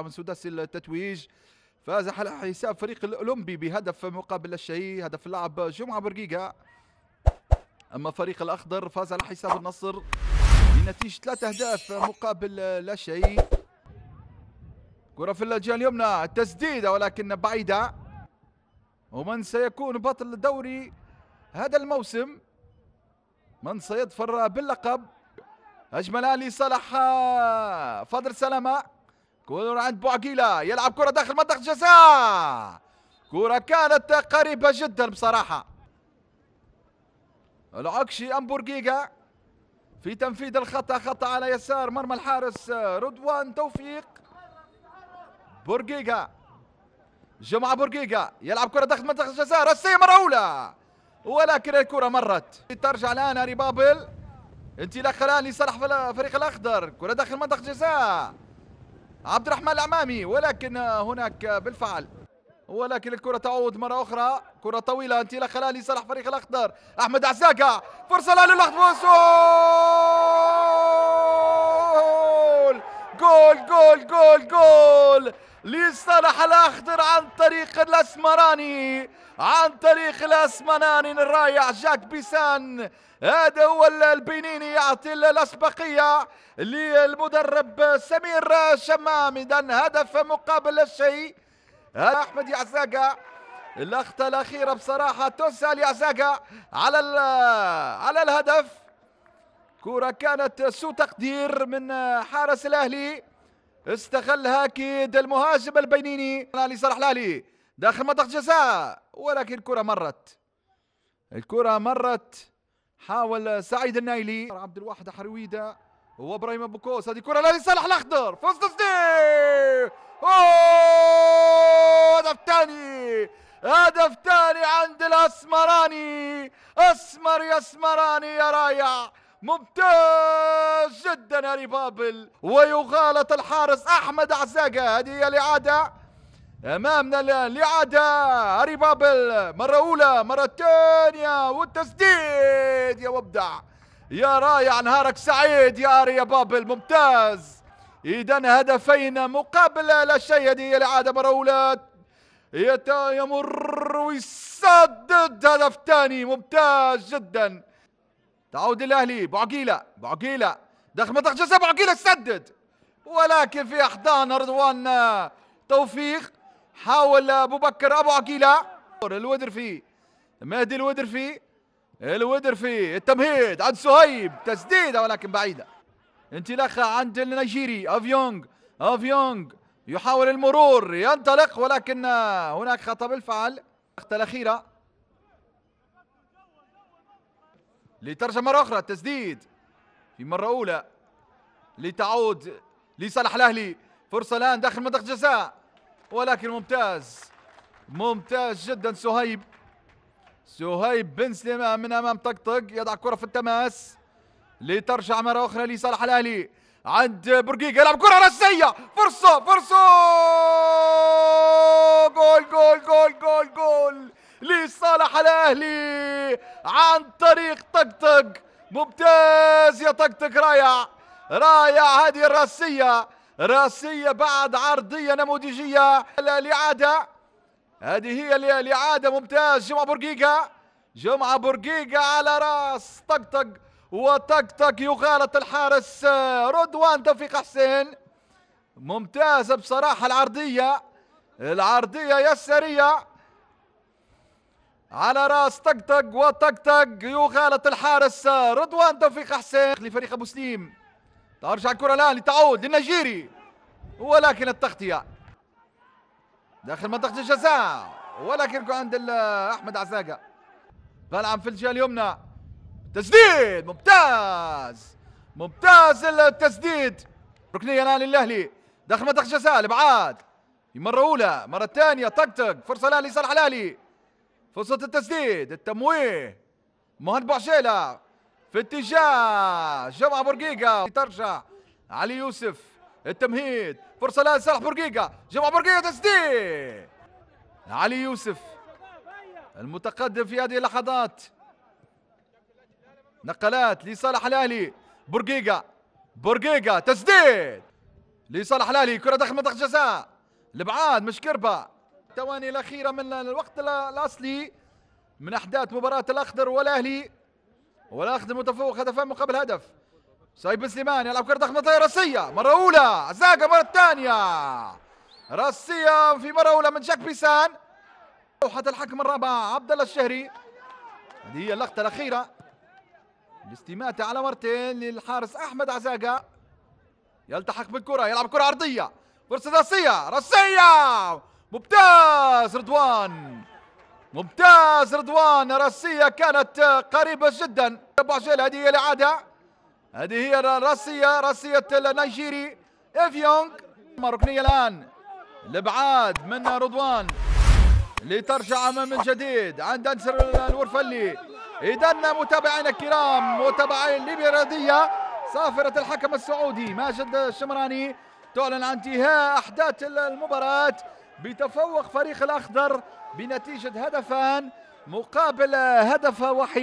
من سداسي التتويج فاز على حساب فريق الاولمبي بهدف مقابل الشهي هدف اللاعب جمعه برقيقه اما فريق الاخضر فاز على حساب النصر بنتيجه ثلاثة اهداف مقابل لا شيء كرة في الجهة اليمنى تسديدة ولكن بعيدة ومن سيكون بطل الدوري هذا الموسم من سيظفر باللقب اجملها لصالح فضل سلامه كورة عند بوعقيلة يلعب كرة داخل منطقة الجزاء كرة كانت قريبة جدا بصراحة العكشي أمبورقيقة في تنفيذ الخطأ خطأ على يسار مرمى الحارس آه، رضوان توفيق بورقيقة جمعة بورقيقة يلعب كرة داخل منطقة الجزاء رسية مرة أولى ولكن الكرة مرت ترجع الآن ريبابل انطلاق الآن لصالح الفريق الأخضر كرة داخل منطقة الجزاء عبد الرحمن العمامي ولكن هناك بالفعل ولكن الكرة تعود مرة أخرى كرة طويلة إلى خلالي لصالح فريق الأخضر أحمد عزاكا فرصة الآن للأخضر جول جول جول جول لصالح الأخضر عن طريق الأسمراني عن طريق الأسمراني الرائع جاك بيسان هذا هو البنيني يعطي الأسبقية للمدرب سمير شمام إذا هدف مقابل شيء أحمد يعزاقا اللقطة الأخيرة بصراحة تنسى ليعزاقة على على الهدف كرة كانت سوء تقدير من حارس الأهلي استغلها اكيد المهاجم البينيني علي صلاح الهلالي داخل منطقه جزاء ولكن الكره مرت الكره مرت حاول سعيد النايلي عبد الواحد حرويده وابراهيم كوس هذه كره لالي صلاح الاخضر فوز وسط هدف ثاني هدف ثاني عند الاسمراني اسمر يا اسمراني يا رايع ممتاز جدا هاري بابل ويغالط الحارس احمد عزاقة هذه هي الاعاده امامنا الان الاعاده هاري بابل مره اولى مره ثانيه والتسديد يا وابدع يا رايع نهارك سعيد يا اري يا بابل ممتاز اذا هدفين مقابل لا شيء هذه هي الاعاده مره اولى يمر ويسدد هدف ثاني ممتاز جدا تعود الاهلي بعقيله بعقيله داخل منطقه جزاء بعقيله سدد ولكن في احضان رضوان آه، توفيق حاول ابو بكر ابو عقيله الودرفي مهدي الودرفي الودرفي التمهيد عند سهيب تسديده ولكن بعيده انطلاقه عند النيجيري افيونغ افيونغ يحاول المرور ينطلق ولكن آه، هناك خطأ بالفعل الأخيرة لترجع مرة أخرى التسديد في مرة أولى لتعود لصالح الأهلي فرصة الآن داخل منطقة جزاء ولكن ممتاز ممتاز جدا سهيب سهيب بن سليمان من أمام طقطق يضع كرة في التماس لترجع مرة أخرى لصالح الأهلي عند برقيق يلعب كرة راسية فرصة فرصة جول جول جول جول جول لصالح الاهلي عن طريق طقطق ممتاز يا طقطق رائع رائع هذه الراسيه راسيه بعد عرضيه نموذجيه الاعاده هذه هي الاعاده ممتاز جمعه برقيقه جمعه برقيقه على راس طقطق وطقطق يغالط الحارس آه، رضوان توفيق حسين ممتازه بصراحه العرضيه العرضيه يساريه على راس طقطق وطقطق يغالط الحارس رضوان توفيق حسين لفريق ابو سليم ترجع الكره الان لتعود للنيجيري ولكن التغطيه داخل منطقه الجزاء ولكن عند احمد عزاقه بلعب في الجهه اليمنى تسديد ممتاز ممتاز التسديد ركنيه الان للاهلي داخل منطقه الجزاء الابعاد مره اولى مره ثانيه طقطق فرصه الان لصالح الأهلي. فرصة التسديد التمويه مهند بوعشيلة في اتجاه جمعة بورقيقة ترجع علي يوسف التمهيد فرصة لها لصالح بورقيقة جمعة بورقيقة تسديد علي يوسف المتقدم في هذه اللحظات نقلات لصالح الأهلي بورقيقة بورقيقة تسديد لصالح الأهلي كرة داخل منطقة جزاء لبعاد مش كربه الثواني الأخيرة من الوقت الأصلي من أحداث مباراة الأخضر والأهلي والأخضر متفوق هدفان مقابل هدف سعيد بن سليمان يلعب كرة ضخمة راسية مرة أولى زاقه مرة ثانية راسية في مرة أولى من جاك بيسان لوحة الحكم الرابع عبد الله الشهري هذه هي اللقطة الأخيرة الاستماتة على مرتين للحارس أحمد عزاقة يلتحق بالكرة يلعب كرة عرضية فرصة راسية راسية ممتاز رضوان ممتاز رضوان راسية كانت قريبة جدا بعجل هذه هي العادة هذه هي راسية راسية النيجيري افيونغ ركنية الآن الابعاد من رضوان لترجع من جديد عند انسر الورفلي اذا متابعينا الكرام متابعي الليبرادية صافرة الحكم السعودي ماجد الشمراني تعلن عن انتهاء احداث المباراة بتفوق فريق الأخضر بنتيجة هدفان مقابل هدف وحيد